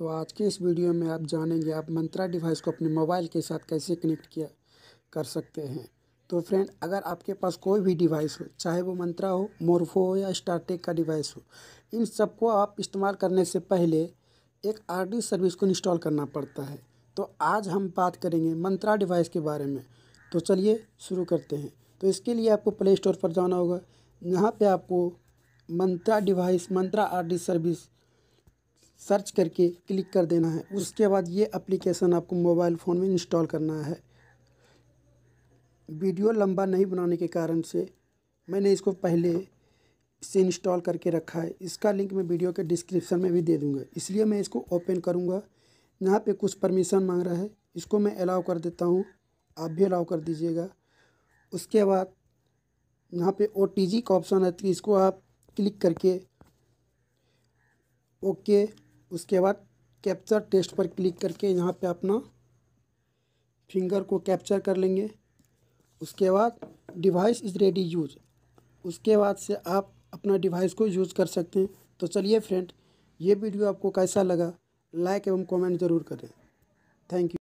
तो आज के इस वीडियो में आप जानेंगे आप मंत्रा डिवाइस को अपने मोबाइल के साथ कैसे कनेक्ट किया कर सकते हैं तो फ्रेंड अगर आपके पास कोई भी डिवाइस हो चाहे वो मंत्रा हो मोरफो हो या स्टारटेक का डिवाइस हो इन सबको आप इस्तेमाल करने से पहले एक आर सर्विस को इंस्टॉल करना पड़ता है तो आज हम बात करेंगे मंत्रा डिवाइस के बारे में तो चलिए शुरू करते हैं तो इसके लिए आपको प्ले स्टोर पर जाना होगा यहाँ पे आपको Mantra device Mantra R service search करके क्लिक कर देना है उसके बाद ये एप्लीकेशन आपको मोबाइल फ़ोन में इंस्टॉल करना है वीडियो लंबा नहीं बनाने के कारण से मैंने इसको पहले से इंस्टॉल करके रखा है इसका लिंक मैं वीडियो के डिस्क्रिप्शन में भी दे दूँगा इसलिए मैं इसको ओपन करूँगा यहाँ पे कुछ परमिशन मांग रहा है इसको मैं अलाउ कर देता हूँ आप भी अलाउ कर दीजिएगा उसके बाद यहाँ पे ओ का ऑप्शन है तो इसको आप क्लिक करके ओके उसके बाद कैप्चर टेस्ट पर क्लिक करके यहाँ पे अपना फिंगर को कैप्चर कर लेंगे उसके बाद डिवाइस इज़ रेडी यूज उसके बाद से आप अपना डिवाइस को यूज़ कर सकते हैं तो चलिए फ्रेंड ये वीडियो आपको कैसा लगा लाइक एवं कमेंट ज़रूर करें थैंक यू